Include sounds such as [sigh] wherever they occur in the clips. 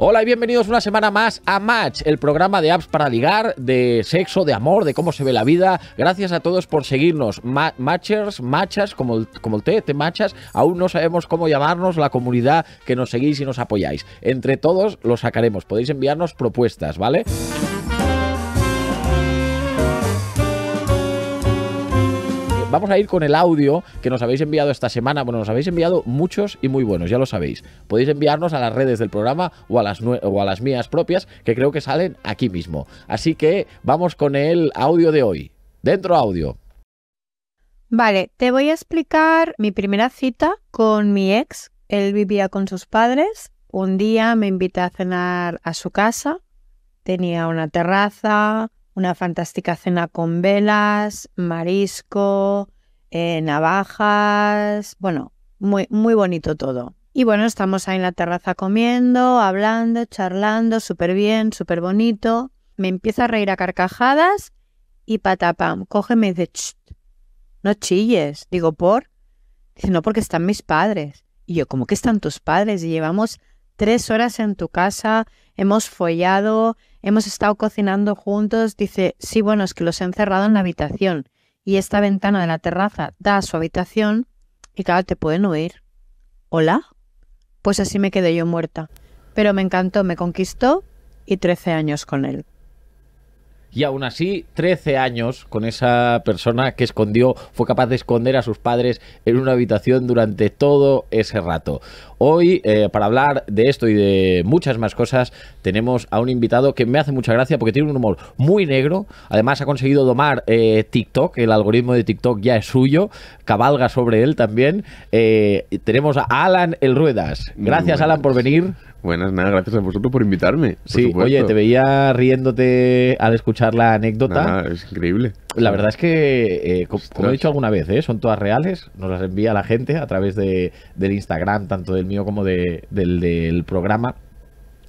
Hola y bienvenidos una semana más a Match, el programa de apps para ligar, de sexo, de amor, de cómo se ve la vida. Gracias a todos por seguirnos. matchers, machas, como el, como el te machas, aún no sabemos cómo llamarnos la comunidad que nos seguís y nos apoyáis. Entre todos lo sacaremos. Podéis enviarnos propuestas, ¿vale? vamos a ir con el audio que nos habéis enviado esta semana. Bueno, nos habéis enviado muchos y muy buenos, ya lo sabéis. Podéis enviarnos a las redes del programa o a las, mías propias, que creo que salen aquí mismo. Así que vamos con el audio de hoy. Dentro audio. Vale, te voy a explicar mi primera cita con mi ex. Él vivía con sus padres. Un día me invitó a cenar a su casa. Tenía una terraza, una fantástica cena con velas, marisco, eh, navajas, bueno, muy, muy bonito todo. Y bueno, estamos ahí en la terraza comiendo, hablando, charlando, súper bien, súper bonito. Me empieza a reír a carcajadas y patapam, cógeme y dice, no chilles. Digo, ¿por? Dice, no, porque están mis padres. Y yo, ¿cómo que están tus padres? Y llevamos tres horas en tu casa, hemos follado, hemos estado cocinando juntos, dice, sí, bueno, es que los he encerrado en la habitación y esta ventana de la terraza da a su habitación y cada te pueden oír. ¿Hola? Pues así me quedé yo muerta. Pero me encantó, me conquistó y 13 años con él y aún así 13 años con esa persona que escondió, fue capaz de esconder a sus padres en una habitación durante todo ese rato. Hoy, eh, para hablar de esto y de muchas más cosas, tenemos a un invitado que me hace mucha gracia porque tiene un humor muy negro, además ha conseguido domar eh, TikTok, el algoritmo de TikTok ya es suyo, cabalga sobre él también. Eh, tenemos a Alan El Ruedas. Gracias Alan por venir. Buenas, nada, gracias a vosotros por invitarme. sí, oye, te veía riéndote al escuchar la anécdota. es increíble. La verdad es que, eh, como, he dicho alguna vez, eh, son todas reales, nos las envía la gente a través del Instagram, tanto del mío como de, del programa.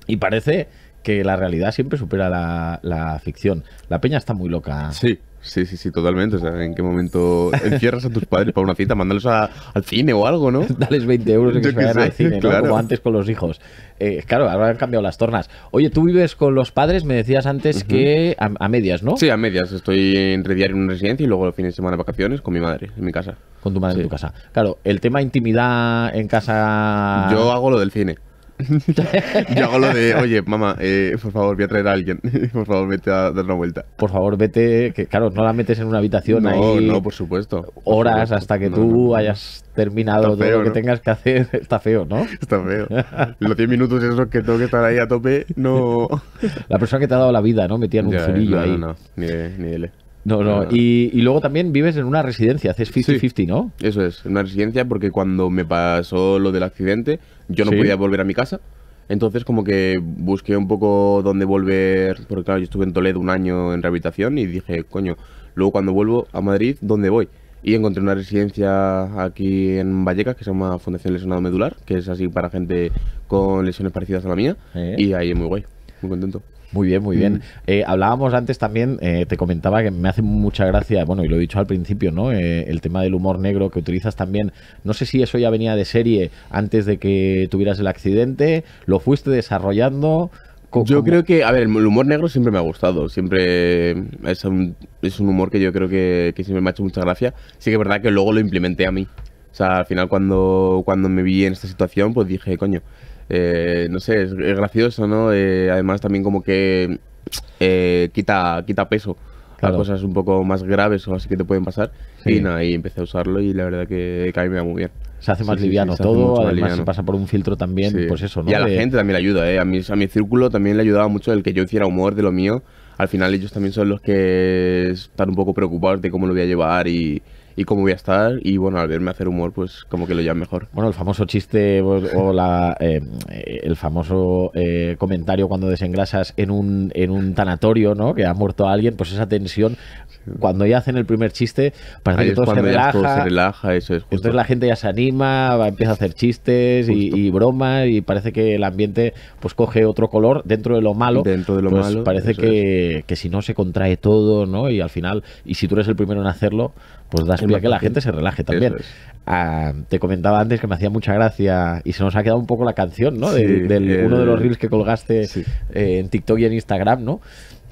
Y parece que la realidad siempre supera la, ficción. La peña está muy loca. Sí. Sí, sí, sí, totalmente. O sea, ¿en qué momento encierras a tus padres para una cita? Mándalos al cine o algo, ¿no? [laughs] Dales 20 euros que, que se vayan cine, claro. Como antes con los hijos. Eh, claro, ahora han cambiado las tornas. Oye, tú vives con los padres, me decías antes que a, medias, ¿no? Sí, a medias. Estoy entre diario en una residencia y luego los fines de semana vacaciones con mi madre en mi casa. Con tu madre en tu casa. Claro, el tema intimidad en casa... Yo hago lo del cine. Yo hago lo de, oye, mamá, eh, por favor, voy a traer a alguien. [laughs] Por favor, vete a dar una vuelta. Por favor, vete. Que, claro, no la metes en una habitación no, ahí. No, por supuesto. horas hasta que tú hayas terminado todo lo que tengas que hacer. [laughs] Está feo, ¿no? Está feo. [laughs] Los 10 minutos esos que tengo que estar ahí a tope, no. La persona que te ha dado la vida, ¿no? Metía en un cerillo eh, ahí. No, no, ni no, no. Y, luego también vives en una residencia, haces 50-50, ¿no? Eso es, una residencia porque cuando me pasó lo del accidente, yo no podía volver a mi casa. Entonces como que busqué un poco dónde volver, porque claro, yo estuve en Toledo un año en rehabilitación y dije, coño, luego cuando vuelvo a Madrid, ¿dónde voy? Y encontré una residencia aquí en Vallecas que se llama Fundación Lesionado Medular, que es así para gente con lesiones parecidas a la mía. Eh. Y ahí es muy guay, muy contento. Muy bien, muy bien. Mm. Eh, hablábamos antes también, eh, te comentaba que me hace mucha gracia, bueno, y lo he dicho al principio, ¿no? Eh, el tema del humor negro que utilizas también. No sé si eso ya venía de serie antes de que tuvieras el accidente, lo fuiste desarrollando. Yo creo que, a ver, el humor negro siempre me ha gustado, siempre es un, es un humor que yo creo que, que siempre me ha hecho mucha gracia. Sí que es verdad que luego lo implementé a mí. O sea, al final cuando, cuando me vi en esta situación, pues dije, coño, eh, no sé, es, gracioso, ¿no? Eh, además también como que eh, quita, quita peso a cosas un poco más graves o así que te pueden pasar. Y nada, y empecé a usarlo y la verdad que, que me muy bien. Se hace más liviano todo, además se pasa por un filtro también, pues eso, Y a la gente también le ayuda, ¿eh? A mí a mi círculo también le ayudaba mucho el que yo hiciera humor de lo mío. Al final ellos también son los que están un poco preocupados de cómo lo voy a llevar y, y cómo voy a estar. Y bueno, al verme hacer humor, pues como que lo llevan mejor. Bueno, el famoso chiste pues, o, la, eh, el famoso eh, comentario cuando desengrasas en un, en un tanatorio, ¿no? Que ha muerto a alguien, pues esa tensión, cuando ya hacen el primer chiste, parece que todo se relaja. se relaja eso es Entonces la gente ya se anima, empieza a hacer chistes y, bromas y parece que el ambiente pues coge otro color dentro de lo malo. Dentro de lo pues malo. Parece que, que si no se contrae todo, ¿no? Y al final, y si tú eres el primero en hacerlo, pues das a que la gente se relaje también. Ah, te comentaba antes que me hacía mucha gracia y se nos ha quedado un poco la canción, ¿no? de, uno de los reels que colgaste eh, en TikTok y en Instagram, ¿no?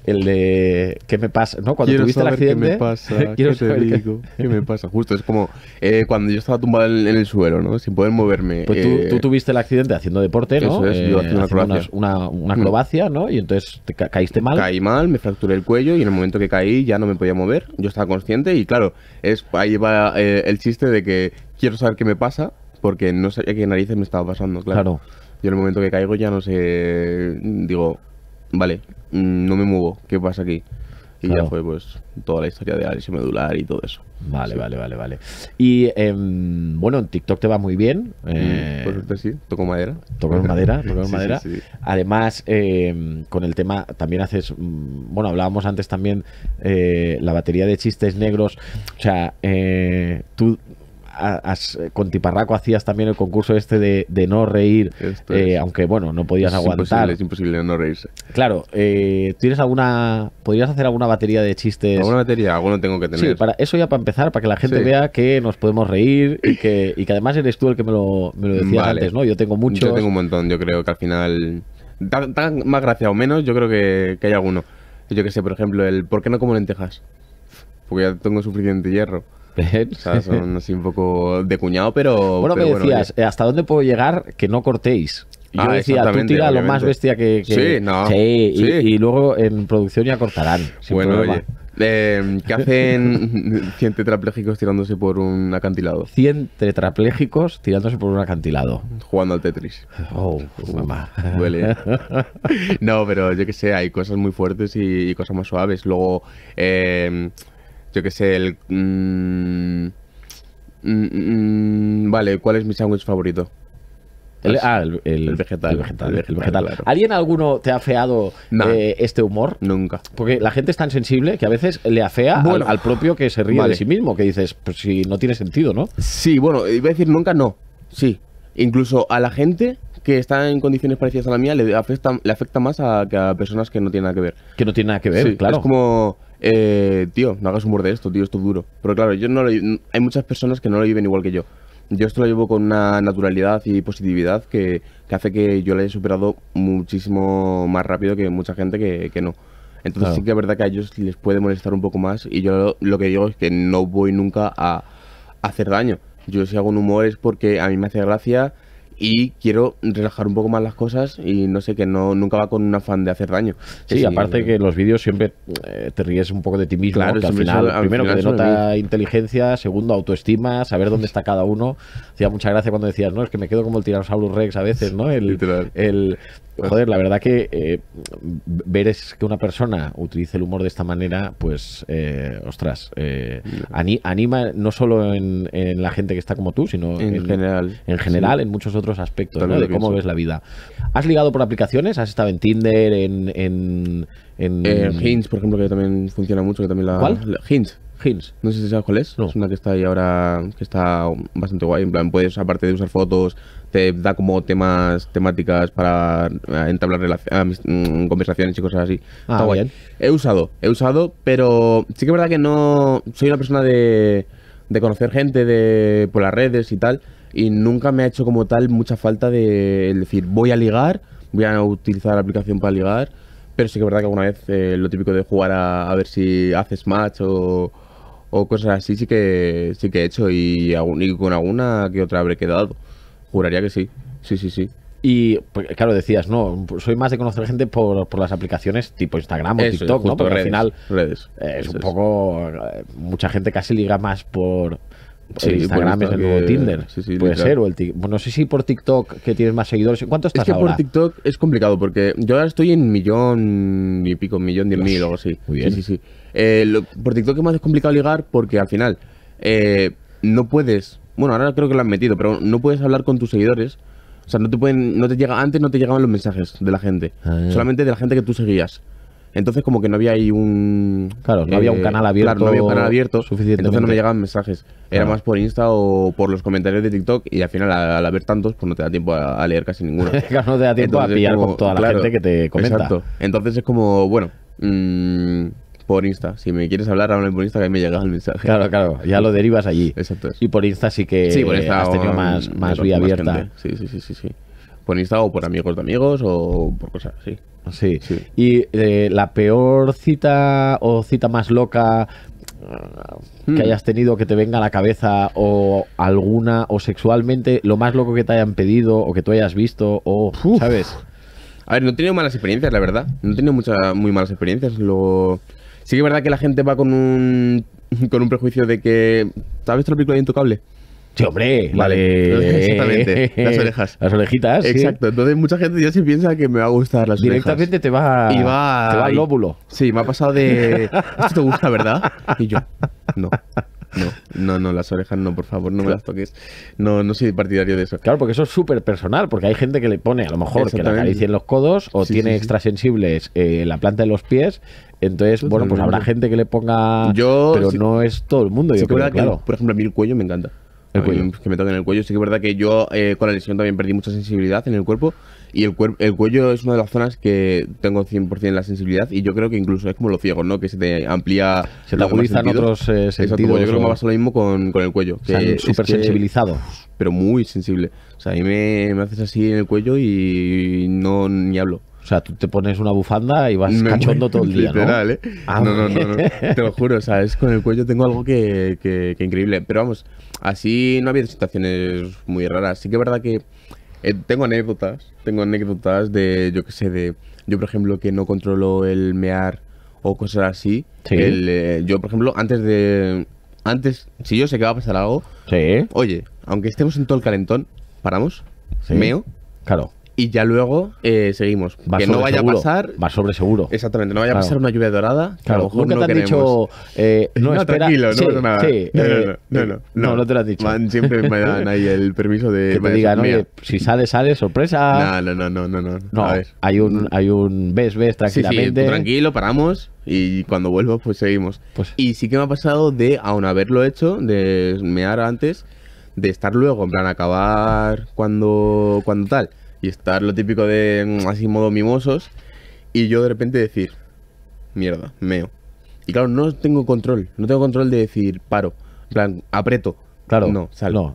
el de ¿qué me pasa? ¿No? Cuando tuviste el accidente. ¿Qué me pasa? [laughs] Quiero saber [laughs] Qué... me pasa? Justo, es como eh, cuando yo estaba tumbado en, el suelo, ¿no? Sin poder moverme. Pues eh, tú, tuviste el accidente haciendo deporte, ¿no? Eso es, eh, una, mm. acrobacia. ¿no? Y entonces caíste mal. Caí mal, me fracturé el cuello y en el momento que caí ya no me podía mover. Yo estaba consciente y claro, es ahí va el chiste de que quiero saber qué me pasa porque no sabía qué narices me estaba pasando, claro. claro. Yo en el momento que caigo ya no sé, digo, vale, Mm, no me muevo, ¿qué pasa aquí? Y ya fue pues toda la historia de y medular y todo eso. Vale, vale, vale, vale. Y em, bueno, en TikTok te va muy bien. Mm, eh, por sí, toco madera. Toco madera, [laughs] toco madera. Además, em, con el tema también haces, mm, bueno, hablábamos antes también eh, la batería de chistes negros. O sea, eh, tú con Tiparraco hacías también el concurso este de, no reír, eh, aunque bueno, no podías aguantar. es imposible no reírse. Claro, eh, ¿tienes alguna. ¿Podrías hacer alguna batería de chistes? ¿Alguna batería? Alguno tengo que tener. Sí, para, eso ya para empezar, para que la gente vea que nos podemos reír y que, además eres tú el que me lo, me decías antes, ¿no? Yo tengo mucho. Yo tengo un montón, yo creo que al final. Tan, más gracia o menos, yo creo que, que hay alguno. Yo que sé, por ejemplo, el ¿por qué no como lentejas? Porque ya tengo suficiente hierro. O sea, son así un poco de cuñado, pero. Bueno, me decías, ¿hasta dónde puedo llegar que no cortéis? Yo ah, decía, tú tira lo más bestia que. Sí, Y, luego en producción ya cortarán. Sin bueno, oye. Em, ¿Qué hacen 100 [laughs] tetraplégicos tirándose por un acantilado? 100 tetraplégicos tirándose por un acantilado. Jugando al Tetris. Oh, pues, Duele. [laughs] no, pero yo que sé, hay cosas muy fuertes y, cosas más suaves. Luego, em, yo que sé, el... Mm, mm, mm, vale, ¿cuál es mi sándwich favorito? El, pues, ah, el, vegetal. vegetal. ¿Alguien alguno te ha afeado eh, este humor? Nunca. Porque la gente es tan sensible que a veces le afea al, propio que se ríe de sí mismo, que dices, pues si no tiene sentido, ¿no? Sí, bueno, iba a decir nunca no. Sí. Incluso a la gente que está en condiciones parecidas a la mía le afecta, le afecta más a, que a personas que no tienen nada que ver. Que no tienen nada que ver, claro. Es como eh, tío, no hagas humor de esto, tío, esto es duro. Pero claro, yo no hay muchas personas que no lo viven igual que yo. Yo esto lo llevo con una naturalidad y positividad que, hace que yo lo haya superado muchísimo más rápido que mucha gente que, que no. Entonces sí que es verdad que a ellos les puede molestar un poco más y yo lo, que digo es que no voy nunca a, a hacer daño. Yo si hago un humor es porque a mí me hace gracia, y quiero relajar un poco más las cosas y no sé, que no nunca va con un afán de hacer daño. Sí, aparte que los vídeos siempre eh, te ríes un poco de ti mismo, que al final, primero que denota inteligencia, segundo autoestima, saber dónde está cada uno. Hacía mucha gracia cuando decías, no, es que me quedo como el tiranosaurus Rex a veces, ¿no? El, el, Joder, la verdad que eh, ver es que una persona utilice el humor de esta manera, pues, eh, ostras, eh, anima no solo en, la gente que está como tú, sino en, general. En general, en muchos otros aspectos, ¿no? De cómo ves la vida. ¿Has ligado por aplicaciones? ¿Has estado en Tinder, en... en eh, Hinge, por ejemplo, que también funciona mucho, que también la... ¿Cuál? Hinge. Hins, no sé si sabes cuál es. Es una que está ahí ahora, que está bastante guay. En plan, puedes, aparte de usar fotos, te da como temas, temáticas para eh, entablar mm, conversaciones y cosas así. está ah, guay. He usado, he usado, pero sí que es verdad que no. Soy una persona de, de conocer gente de, por las redes y tal. Y nunca me ha hecho como tal mucha falta de decir, voy a ligar, voy a utilizar la aplicación para ligar. Pero sí que es verdad que alguna vez eh, lo típico de jugar a ver si haces match o, o cosas así sí que sí que he hecho y, con alguna que otra habré quedado. Juraría que sí. Sí, sí, sí. Y pues, claro, decías, no, soy más de conocer gente por, las aplicaciones tipo Instagram o TikTok, ¿no? Porque redes, al final es un poco. Eh, mucha gente casi liga más por, Sí, Instagram es el nuevo Tinder. Puede ser, o el no sé si por TikTok que tienes más seguidores. ¿Cuántos estás Es que por TikTok es complicado porque yo ahora estoy en millón y pico, millón, diez mil o algo así. Sí, sí, eh, por TikTok es más complicado ligar porque al final eh, no puedes. Bueno, ahora creo que lo han metido, pero no puedes hablar con tus seguidores. O sea, no te pueden, no te llega, antes no te llegaban los mensajes de la gente, ah, solamente de la gente que tú seguías. Entonces, como que no había ahí un. Claro, no había un eh, canal abierto. Claro, no había un canal abierto. Entonces no me llegaban mensajes. Era más por Insta o por los comentarios de TikTok y al final, al, haber tantos, pues no te da tiempo a, leer casi ninguno. [laughs] claro, no te da tiempo a pillar con toda la gente que te comenta. Exacto. Entonces es como, bueno. Mm, por Insta. Si me quieres hablar, háblame por Insta que ahí me llega el mensaje. Claro, claro. Ya lo derivas allí. Exacto. Y por Insta sí que sí, has tenido más, más vía abierta. sí, sí, sí, sí, sí por Insta o por amigos de amigos o por cosas así. Sí. sí. Y eh, la peor cita o cita más loca ah, que hmm. hayas tenido que te venga a la cabeza o alguna o sexualmente lo más loco que te hayan pedido o que tú hayas visto o sabes a ver no he tenido malas experiencias la verdad no he tenido muchas muy malas experiencias lo sí que es verdad que la gente va con un con un prejuicio de que ¿sabes la película de Intocable? Sí, hombre. Vale. [laughs] Exactamente. Las [laughs] orejas. Las orejitas. Exacto. Entonces mucha gente ya se piensa que me va a gustar las Directamente orejas. te va, te va al lóbulo. Sí, me ha pasado de... [laughs] Esto te gusta, ¿verdad? Y yo, no. No, no, no, las orejas no, por favor, no me las toques. No, no soy partidario de eso. Claro, porque eso es súper personal, porque hay gente que le pone a lo mejor que le acaricien los codos o tiene extrasensibles eh, la planta de los pies. Entonces, bueno, pues habrá gente que le ponga. Yo. Pero no es todo el mundo. Yo por ejemplo, a mí el cuello me encanta que me toquen el cuello. Sí que es verdad que yo eh, con la lesión también perdí mucha sensibilidad en el cuerpo y el, cuello es una de las zonas que tengo 100% la sensibilidad y yo creo que incluso es como los ciegos, ¿no? Que se te amplía... Se te en otros sentidos. Eh, pues yo creo que me pasa lo mismo con, con el cuello. Que súper sensibilizado Pero muy sensible. O sea, a mí me haces así en el cuello y no ni hablo. O sea, tú te pones una bufanda y vas cachondo todo el día. Literal, ¿eh? Ah, no, no, no, [laughs] Te lo juro, o sea, es con el cuello tengo algo que, que, increíble. Pero vamos, así no ha habido situaciones muy raras. Sí que es verdad que eh, tengo anécdotas. Tengo anécdotas de, yo qué sé, de. Yo, por ejemplo, que no controlo el mear o cosas así. ¿Sí? Eh, yo, por ejemplo, antes de. Antes, si yo sé que va a pasar algo. Sí. Oye, aunque estemos en todo el calentón, paramos, ¿Sí? meo. Claro y ya luego eh, seguimos. que no vaya a pasar. Va sobre seguro. Exactamente, no vaya a pasar una lluvia dorada. Claro, nunca te han dicho. Eh, no, tranquilo, no nada. no, no, eh, eh, no, no, te lo has dicho. siempre me dan ahí el permiso de. [laughs] Que digan, oye, si sale, sale, sorpresa. No, no, no, no, no. no. A ver. Hay un, hay un ves, ves tranquilamente. Sí, sí, tranquilo, paramos y cuando vuelvo, pues seguimos. Pues y sí que me ha pasado de, aun haberlo hecho, de mear antes, de estar luego, en plan, acabar cuando, cuando tal y estar lo típico de mm, así modo mimosos y yo de repente decir, mierda, meo. Y claro, no tengo control, no tengo control de decir paro, en plan, apreto. Claro, no, sale.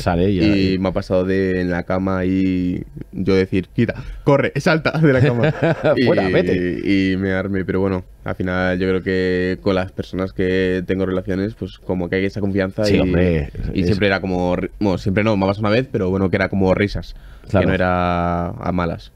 sale. y, me ha pasado de en la cama y yo decir, quita, corre, [laughs] salta de la cama. [laughs] y, me arme, pero bueno, al final yo creo que con las personas que tengo relaciones, pues como que hay esa confianza y, siempre era como, bueno, siempre no, me pasado una vez, pero bueno, que era como risas que no era a malas.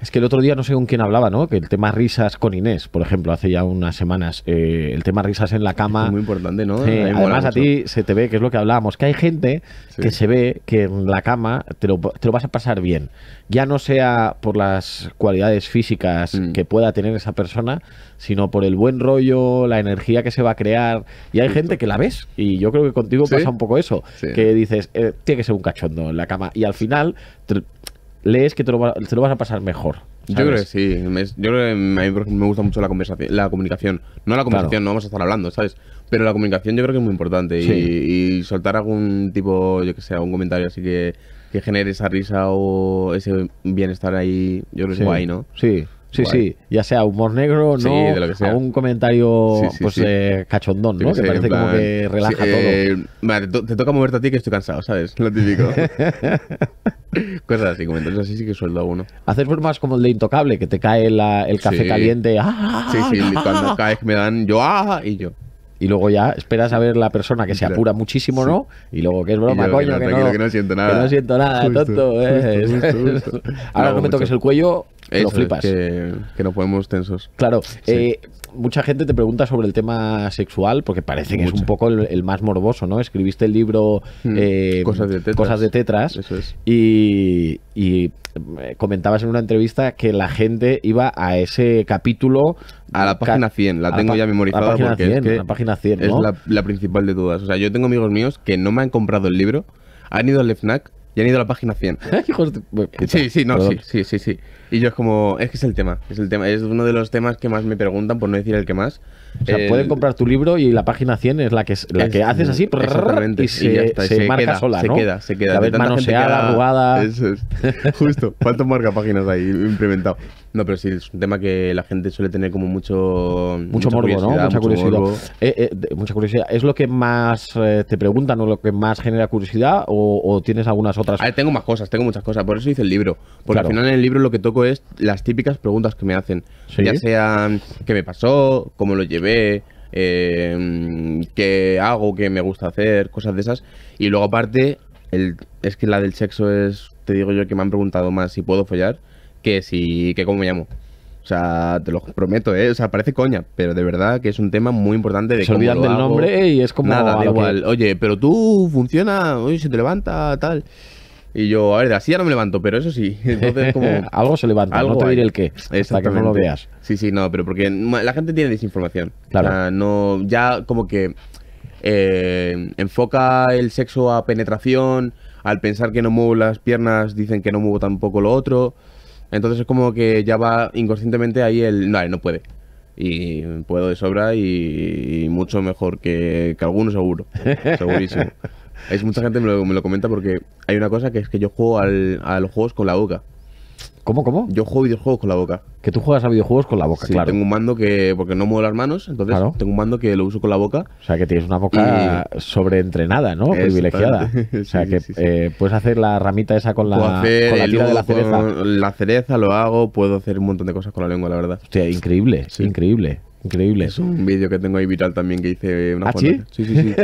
Es que el otro día no sé con quién hablaba, ¿no? Que el tema risas con Inés, por ejemplo, hace ya unas semanas, eh, el tema risas en la cama. Es muy importante, ¿no? además a ti se te ve, que es lo que hablábamos, que hay gente que se ve que en la cama te lo, vas a pasar bien. Ya no sea por las cualidades físicas mm. que pueda tener esa persona, sino por el buen rollo, la energía que se va a crear. Y hay gente que la ves, y yo creo que contigo pasa un poco eso, que dices, eh, tiene que ser un cachondo en la cama. Y al final lees que te lo, vas a pasar mejor. Yo creo que sí. Me, yo creo me, me gusta mucho la, conversación, la comunicación. No la conversación, no vamos a estar hablando, ¿sabes? Pero la comunicación yo creo que es muy importante. Y, soltar algún tipo, yo que sé, algún comentario así que, que genere esa risa o ese bienestar ahí, yo creo que es guay, ¿no? Sí. Sí, sí, ya sea humor negro, o no, comentario pues, eh, cachondón, ¿no? Que, parece como que relaja todo. Eh, te, toca moverte a ti que estoy cansado, ¿sabes? Lo típico. [laughs] Cosas así, comentarios así sí que sueldo a uno. Haces formas como el de Intocable, que te cae la, el café caliente. sí, sí, ¡ah! cuando caes me dan yo ¡ah! y yo y luego ya esperas a ver la persona que se apura muchísimo, ¿no? Y luego que es broma, coño, que no, que, no, siento nada. Que no siento nada, tonto. ¿eh? [laughs] Ahora no, me toques el cuello, lo flipas. Que, no podemos tensos. Claro, eh, mucha gente te pregunta sobre el tema sexual, porque parece que es un poco el, más morboso, ¿no? Escribiste el libro hmm. eh, cosas, de cosas de tetras. Eso es. Y, y eh, comentabas en una entrevista que la gente iba a ese capítulo. A la página 100, la tengo ya memorizada porque es, la página es la, principal de dudas O sea, yo tengo amigos míos que no me han comprado el libro, han ido al FNAC, y han ido a la página 100. [laughs] sí, sí, no, sí, sí, sí, sí. Y yo es como, es que es el tema, es el tema, es uno de los temas que más me preguntan, por no decir el que más. O sea, pueden comprar tu libro y la página 100 es la que, es, la que haces así exactamente, y se, y se, marca sola, ¿no? Se queda, se queda. La vez manoseada, arrugada. Eso es. [laughs] Justo, ¿cuántos páginas hay implementado? No, pero sí, es un tema que la gente suele tener como mucho... Mucho morbo, ¿no? Mucha curiosidad. Eh, eh, mucha curiosidad. ¿Es lo que más eh, te preguntan o lo que más genera curiosidad o, tienes algunas otras? A tengo más cosas, tengo muchas cosas. Por eso hice el libro. Porque al final en el libro lo que toco es las típicas preguntas que me hacen. Ya sean qué me pasó, cómo lo llevé, em, qué hago, qué me gusta hacer, cosas de esas. Y luego aparte, el, es que la del sexo es, te digo yo, que me han preguntado más si puedo follar que sí, que cómo me llamo. O sea, te lo prometo, ¿eh? O sea, parece coña, pero de verdad que es un tema muy importante. De se olvidan del nombre y es como. Nada, igual. Oye, pero tú funciona, oye, se te levanta, tal. Y yo, a ver, así ya no me levanto, pero eso sí. [laughs] Entonces, como. [laughs] algo se levanta, algo no te diré el qué. que no lo veas. Sí, sí, no, pero porque la gente tiene desinformación. Claro. O sea, no, ya como que eh, enfoca el sexo a penetración, al pensar que no muevo las piernas, dicen que no muevo tampoco lo otro. Entonces es como que ya va inconscientemente ahí el, no, no puede. Y puedo de sobra y, mucho mejor que, que alguno seguro. Segurísimo. [laughs] Es, mucha gente me lo, me comenta porque hay una cosa que es que yo juego al, a los juegos con la boca. ¿Cómo, cómo? Yo juego videojuegos con la boca. Que tú juegas a videojuegos con la boca, sí, Tengo un mando que. Porque no muevo las manos, entonces tengo un mando que lo uso con la boca. O sea, que tienes una boca sobreentrenada, ¿no? Privilegiada. [laughs] O sea, que eh, puedes hacer la ramita esa con la, la tira de la cereza. la cereza lo hago, puedo hacer un montón de cosas con la lengua, la verdad. Hostia, increíble, increíble. Increíble. Es un vídeo que tengo ahí viral también que hice una ¿Ah, ¿sí? sí, sí,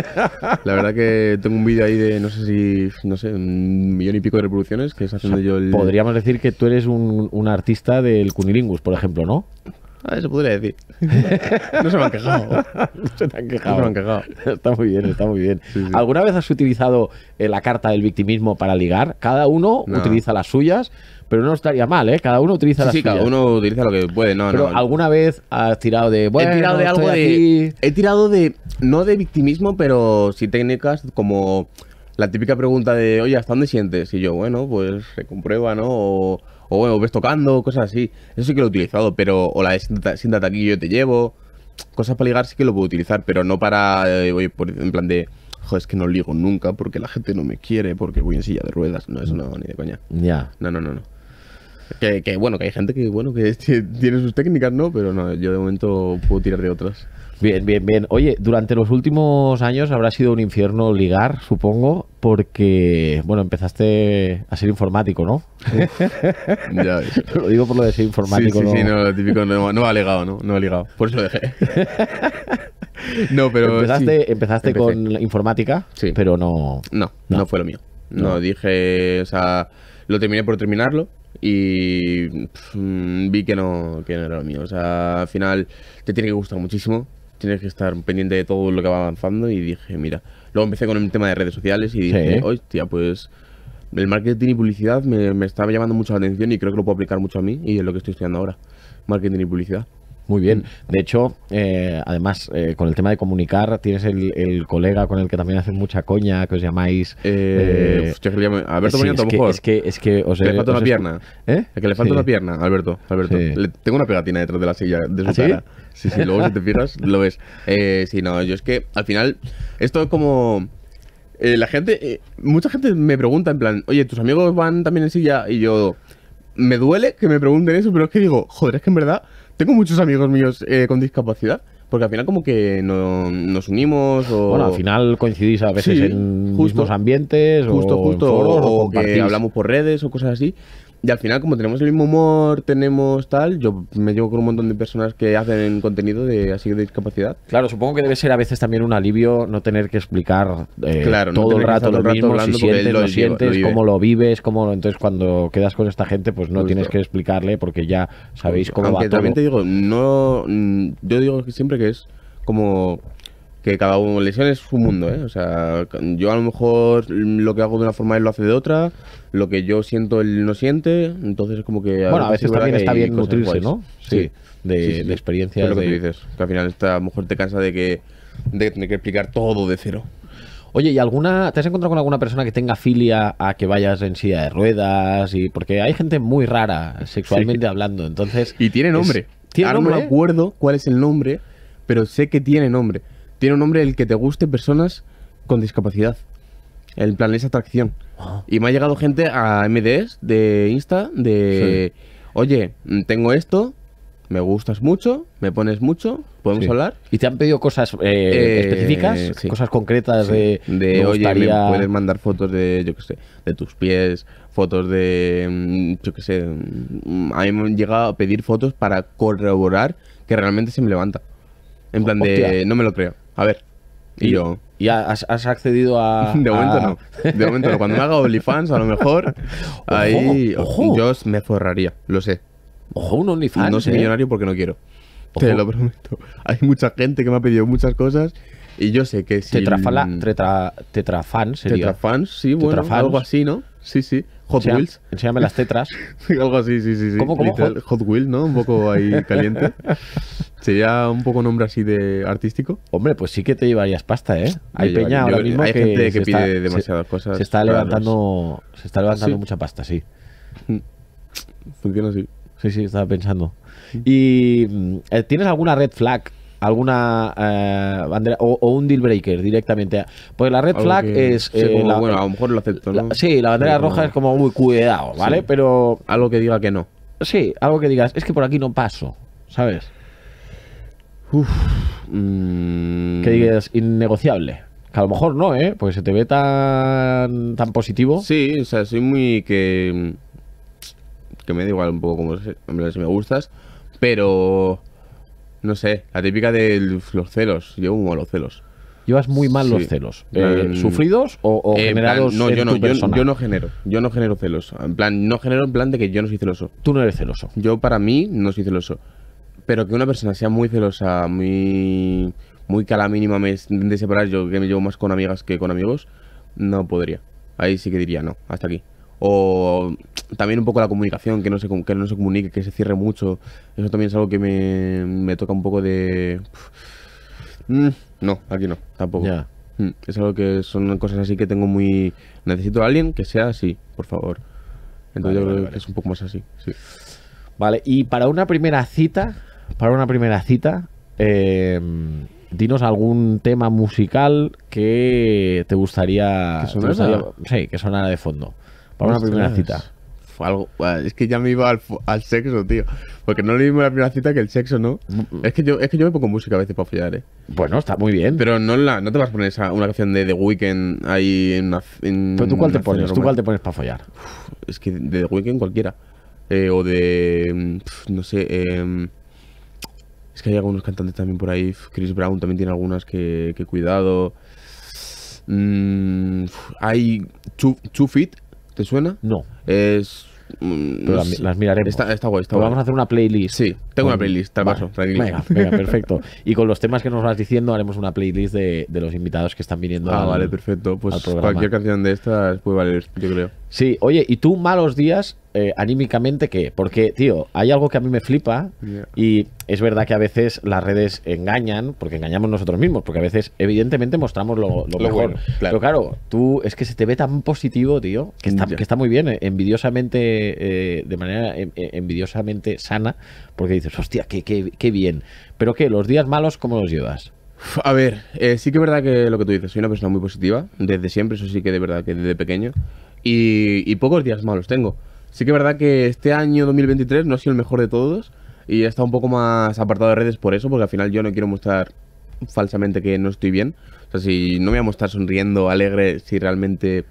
La verdad que tengo un vídeo ahí de no sé si, no sé, un millón y pico de reproducciones que es haciendo yo el... Podríamos decir que tú eres un, un artista del Cunilingus, por ejemplo, ¿no? Ah, se podría decir. [laughs] No se me han quejado. no se te han quejado. me han quejado. Está muy bien, está muy bien. ¿Alguna vez has utilizado eh, la carta del victimismo para ligar? Cada uno utiliza las suyas pero no estaría mal, ¿eh? Cada uno utiliza sí, puede. sí, cada uno utiliza lo que puede, no, pero ¿Alguna vez has tirado de. Bueno, he tirado de algo de. He tirado de. No de victimismo, pero sí técnicas como la típica pregunta de, oye, ¿hasta dónde sientes? Y yo, bueno, pues se comprueba, ¿no? O, o bueno, ves tocando, cosas así. Eso sí que lo he utilizado, pero. O la de siéntate aquí, yo te llevo. Cosas para ligar sí que lo puedo utilizar, pero no para. Eh, voy por, en plan de joder, es que no ligo nunca porque la gente no me quiere, porque voy en silla de ruedas. No, eso no, ni de coña. Ya. No, no, no, no. Que, bueno, que hay gente que bueno que [laughs] tiene sus técnicas, ¿no? Pero no, yo de momento puedo tirar de otras. Bien, bien, bien. Oye, durante los últimos años habrá sido un infierno ligar, supongo, porque, bueno, empezaste a ser informático, ¿no? [laughs] ya [laughs] Lo digo por lo de ser informático. Sí, sí, no... sí, no, lo típico, no, ha ligado, ¿no? No ha ligado. Por eso lo dejé. no, pero. Empezaste, empezaste con informática, sí. pero no, no. No, no fue lo mío. no dije, o sea, lo terminé por terminarlo y mm, vi que no, que no era lo mío. O sea, al final te tiene que gustar muchísimo, tienes que estar pendiente de todo lo que va avanzando y dije, mira, luego empecé con el tema de redes sociales y dije, hostia, pues el marketing y publicidad me, estaba llamando mucho la atención y creo que lo puedo aplicar mucho a mí y es lo que estoy estudiando ahora, marketing y publicidad. Muy bien. De hecho, eh, además, eh, con el tema de comunicar, tienes el, colega con el que también haces mucha coña, que os llamáis. Eh, Alberto a lo mejor. Es que, es que le falta una pierna. ¿Eh? que le falta una pierna, Alberto. Alberto. tengo una pegatina detrás de la silla, de su ¿Ah, Sí, sí, luego si te fijas, [laughs] lo ves. sí, no, yo es que al final, esto es como. la gente, mucha gente me pregunta en plan, oye, ¿tus amigos van también en silla? Y yo, me duele que me pregunten eso, pero es que digo, joder, es que en verdad tengo muchos amigos míos eh, con discapacidad. Porque al final como que nos unimos o... Bueno, al final coincidís a veces en mismos ambientes o justo, o, que hablamos por redes o cosas así. Y al final, como tenemos el mismo humor, tenemos tal, yo me llevo con un montón de personas que hacen contenido de así de discapacidad. Claro, supongo que debe ser a veces también un alivio no tener que explicar eh, claro, todo el rato todo mismo, rato si sientes, lo, lo sientes, cómo lo vives, cómo entonces cuando quedas con esta gente, pues no tienes que explicarle porque ya sabéis cómo va todo. también te digo, no yo digo siempre que es como que cada uno, lesión es su mundo, ¿eh? O sea, yo a lo mejor lo que hago de una forma él lo hace de otra, lo que yo siento él no siente, entonces como que... bueno, a veces también está bien nutrirse, ¿no? Sí. De, experiencia. experiencias. Es lo que dices, que al final esta mujer te cansa de que de tener que explicar todo de cero. Oye, ¿y alguna te has encontrado con alguna persona que tenga filia a que vayas en silla de ruedas y porque hay gente muy rara sexualmente hablando, entonces Y tiene nombre. Ahora no me acuerdo cuál es el nombre, pero sé que tiene nombre tiene un nombre el que te guste personas con discapacidad. El plan es atracción. Ah. Y me ha llegado gente a MDs de Insta de, oye, tengo esto, me gustas mucho, me pones mucho, podemos hablar. ¿Y te han pedido cosas eh, eh, específicas? Cosas concretas de... oye, me puedes mandar fotos de, yo qué sé, de tus pies, fotos de, mm, yo qué sé, mm, a mí me han llegado a pedir fotos para corroborar que realmente se me levanta. En plan de, no me lo creo a ver. Y, yo. ¿Y has, accedido a.? [laughs] De momento no. De momento no. Cuando me haga OnlyFans, a lo mejor. [laughs] ahí. Yo me forraría, lo sé. Ojo, un OnlyFans. No soy ¿eh? millonario porque no quiero. Te lo prometo. Hay mucha gente que me ha pedido muchas cosas. Y yo sé que si. Tetrafala, tetrafans sería. Tetrafans, sí, bueno, algo así, ¿no? Sí, sí. Hot Wheels. Enséñame las tetras. [laughs] Algo así, sí, sí. sí. Hot? Hot? Wheels, ¿no? Un poco ahí [laughs] caliente. Sería un poco nombre así de artístico. Hombre, pues sí que te llevarías pasta, ¿eh? Hay peña ahora mismo que gente que pide demasiadas se, cosas. Se está levantando, se está levantando mucha pasta, sí. Funciona así. Sí, sí, estaba pensando. ¿Y mm, eh, tienes alguna red flag alguna eh, bandera o, un deal breaker directamente. Pues la red flag es. Eh, bueno, eh, a lo mejor lo acepto, ¿no? sí, la bandera roja es como muy cuidado, ¿vale? Pero. Algo que diga que no. Sí, algo que digas, es que por aquí no paso, ¿sabes? Uf, mm, Que digas, innegociable. Que a lo mejor no, ¿eh? Porque se te ve tan, tan positivo. Sí, o sea, soy muy que. Que me da igual un poco como si me gustas, pero. No sé, la típica de los celos. Llevo muy los celos. Llevas muy mal los celos. Eh, ¿Sufridos o, generados no, yo no, yo, no genero. Yo no genero celos. En plan, no genero en plan de que yo no soy celoso. Tú no eres celoso. Yo, para mí, no soy celoso. Pero que una persona sea muy celosa, muy. Muy que la mínima me de separar, yo que me llevo más con amigas que con amigos, no podría. Ahí sí que diría no, hasta aquí. O también un poco la comunicación, que no se, que no se comunique, que se cierre mucho. Eso también es algo que me, toca un poco de... Mm, no, aquí no, tampoco. Mm, es algo que son cosas así que tengo muy... Necesito a alguien que sea así, por favor. Entonces yo creo que es un poco más así. Vale, y para una primera cita, para una primera cita, eh, dinos algún tema musical que te gustaría... Que sonara, que sonara de fondo. Para una primera cita. es que ya me iba al, sexo, tío. Porque no le mismo la primera cita que el sexo, ¿no? Mm. Es que yo, es que yo me pongo música a veces para follar, ¿eh? Bueno, está muy bien. Pero no, no te vas a poner esa, una canción de The Weeknd ahí en una. ¿Pero tú cuál te pones? ¿Tú cuál te pones para follar? es que de The Weeknd cualquiera. Eh, o de. Mm, no sé. Em, es que hay algunos cantantes también por ahí. Chris Brown también tiene algunas que, cuidado. Mm, hay Two, Two ¿Te suena? No. Es. Mm, las, miraré Está, está guay, Vamos a hacer una playlist. Sí, tengo una playlist, Tal paso, Venga, [laughs] perfecto. Y con los temas que nos vas diciendo, haremos una playlist de, los invitados que están viniendo. Ah, vale, perfecto. Pues cualquier canción de estas puede valer, yo creo. Sí, oye, ¿y tú, malos días? Eh, anímicamente que Porque, tío, hay algo que a mí me flipa y es verdad que a veces las redes engañan, porque engañamos nosotros mismos, porque a veces evidentemente mostramos lo, mejor. Pero claro, tú es que se te ve tan positivo, tío, que está, muy bien, eh, envidiosamente, eh, de manera envidiosamente sana, porque dices, hostia, qué, qué, bien. Pero que los días malos, ¿cómo los llevas? A ver, eh, sí que es verdad que lo que tú dices, soy una persona muy positiva, desde siempre, eso sí que de verdad que desde pequeño, y pocos días malos tengo. Sí que es verdad que este año 2023 no ha sido el mejor de todos y he estado un poco más apartado de redes por eso, porque al final yo no quiero mostrar falsamente que no estoy bien. O sea, si no me voy a mostrar sonriendo, alegre, si realmente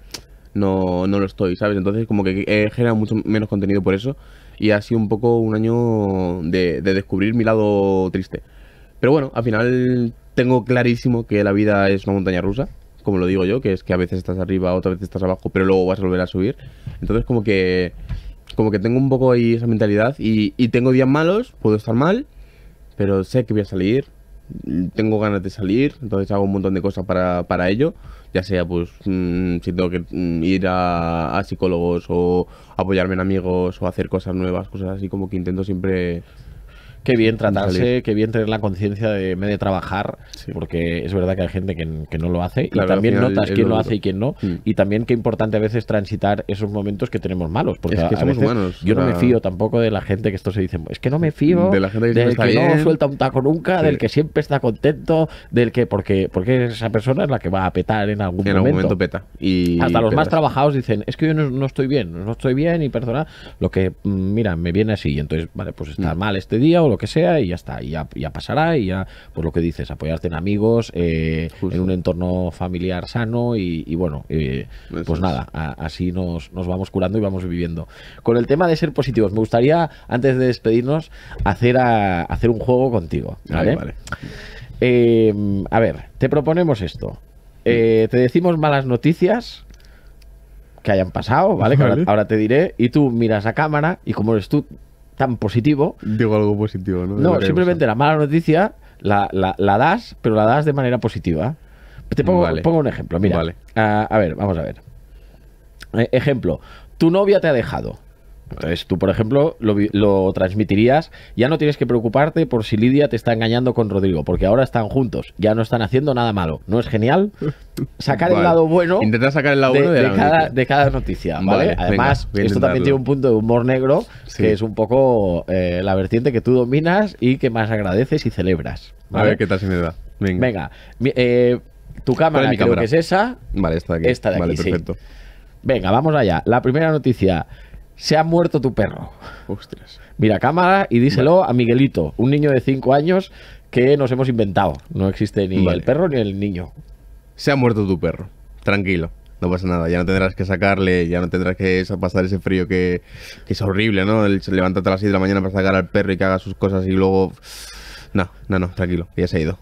no, no lo estoy, ¿sabes? Entonces como que he generado mucho menos contenido por eso y ha sido un poco un año de, de descubrir mi lado triste. Pero bueno, al final tengo clarísimo que la vida es una montaña rusa, como lo digo yo, que es que a veces estás arriba, otra vez estás abajo, pero luego vas a volver a subir. Entonces como que como que tengo un poco ahí esa mentalidad y, tengo días malos, puedo estar mal, pero sé que voy a salir, tengo ganas de salir, entonces hago un montón de cosas para, para ello, ya sea pues mm, si tengo que mm, ir a, a, psicólogos o apoyarme en amigos o hacer cosas nuevas, cosas así como que intento siempre Qué bien tratarse, qué bien tener la conciencia de trabajar, porque es verdad que hay gente que, no lo hace y también notas quién lo, hace y quién no. Mm. Y también qué importante a veces transitar esos momentos que tenemos malos, porque Yo no me fío tampoco de la gente que esto se dice, es que no me mm, fío del que no suelta un taco nunca, del que siempre está contento, del que porque porque esa persona es la que va a petar en algún momento. En algún momento peta. Y Hasta los más trabajados dicen, es que yo no, estoy bien, no estoy bien y perdona, lo que mm, mira, me viene así, entonces vale, pues está mal este día o lo que sea y ya está, y ya, pasará y ya, pues lo que dices, apoyarte en amigos, eh, en un entorno familiar sano y, bueno, eh, pues nada, así nos, vamos curando y vamos viviendo. Con el tema de ser positivos, me gustaría, antes de despedirnos, hacer, a, hacer un juego contigo. ¿vale? Em, a ver, te proponemos esto. Eh, te decimos malas noticias que hayan pasado, ¿vale? ahora, te diré. Y tú miras a cámara y como eres tú, tan positivo. Digo algo positivo, ¿no? No, simplemente la mala noticia la, das, pero la das de manera positiva. Te pongo, un ejemplo, mira. Vale. Ah, a ver, vamos a ver. Eh, ejemplo, tu novia te ha dejado. Entonces tú, por ejemplo, lo, transmitirías. Ya no tienes que preocuparte por si Lidia te está engañando con Rodrigo, porque ahora están juntos, ya no están haciendo nada malo. ¿No es genial? Sacar el lado bueno. sacar el lado de, cada, noticia, ¿vale? Además, esto también tiene un punto de humor negro, que es un poco eh, la vertiente que tú dominas y que más agradeces y celebras. A ver qué tal si me da. Venga. Eh, tu cámara, creo que es esa. Vale, esta de aquí. Esta de aquí, vale, perfecto. Venga, vamos allá. La primera noticia se ha muerto tu perro. Mira cámara y díselo a Miguelito, un niño de 5 años que nos hemos inventado. No existe ni el perro ni el niño. Se ha muerto tu perro. Tranquilo. No pasa nada, ya no tendrás que sacarle, ya no tendrás que pasar ese frío que, es horrible, ¿no? El, levantarte a las 6 de la mañana para sacar al perro y que haga sus cosas y luego... No, no, no, tranquilo, ya se ha ido.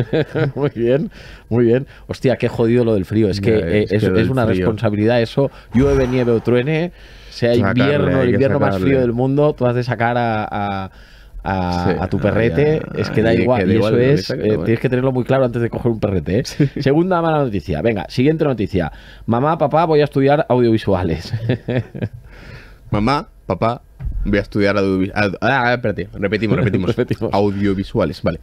[laughs] muy bien, muy bien. Hostia, qué jodido lo del frío. Es que, eh, es, una responsabilidad eso. Llueve, nieve o truene sea invierno, el invierno más frío del mundo, tú has de sacar a, a tu perrete, es que da igual. y eso es, eh, ¿eh? tienes que tenerlo muy claro antes de coger un perrete. ¿eh? Segunda mala noticia. Venga, siguiente noticia. Mamá, papá, voy a estudiar audiovisuales. [laughs] Mamá, papá, voy a estudiar audiovisuales. Ah, ah espérate, repetimos, repetimos. [laughs] repetimos. Audiovisuales, vale.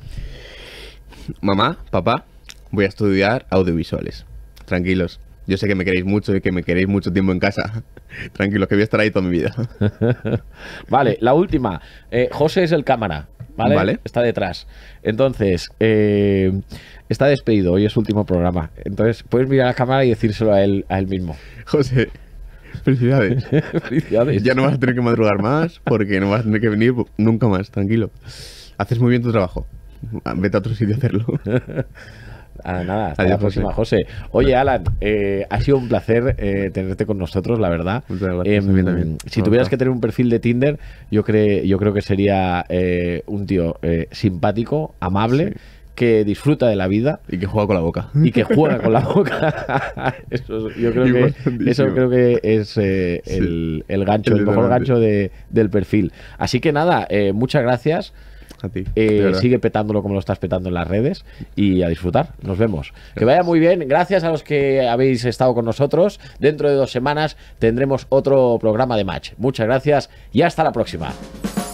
Mamá, papá, voy a estudiar audiovisuales. Tranquilos, yo sé que me queréis mucho y que me queréis mucho tiempo en casa. [laughs] Tranquilo, que voy a estar ahí toda mi vida. [laughs] vale, la última. Eh, José es el cámara, ¿vale? Está detrás. Entonces, eh, está despedido. Hoy es su último programa. Entonces, puedes mirar a la cámara y decírselo a él, a él mismo. José, Felicidades. [laughs] Felicidades. Ya no vas a tener que madrugar más porque no vas a tener que venir nunca más, tranquilo. Haces muy bien tu trabajo. Vete a otro sitio a hacerlo nada, hasta la próxima, José. Oye, Alan, eh, ha sido un placer eh, tenerte con nosotros, la verdad. Em, si tuvieras que tener un perfil de Tinder, yo, creo, yo creo que sería eh, un tío simpático, amable. que disfruta de la vida y que juega con la boca y que juega con la [laughs] boca [laughs] eso, creo que, es el, gancho el, mejor gancho del perfil así que nada muchas gracias eh, sigue petándolo como lo estás petando en las redes y a disfrutar. Nos vemos. Que vaya muy bien. Gracias a los que habéis estado con nosotros. Dentro de dos semanas tendremos otro programa de match. Muchas gracias y hasta la próxima.